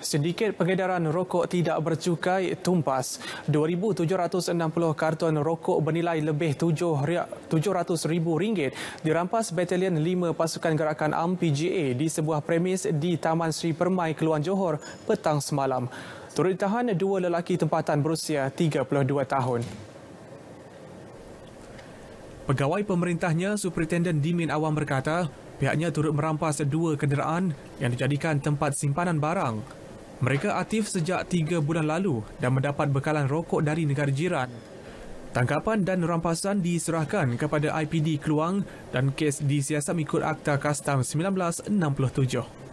Sindiket pengedaran rokok tidak bercukai tumpas. 2,760 karton rokok bernilai lebih rm ringgit dirampas Batalion 5 Pasukan Gerakan AM di sebuah premis di Taman Sri Permai, Keluan Johor petang semalam. Turut ditahan dua lelaki tempatan berusia 32 tahun. Pegawai pemerintahnya, Superintendent Dimin Awam berkata, pihaknya turut merampas dua kenderaan yang dijadikan tempat simpanan barang mereka aktif sejak tiga bulan lalu dan mendapat bekalan rokok dari negara jiran. Tangkapan dan rampasan diserahkan kepada IPD Keluang dan kes disiasat ikut Akta Kastam 1967.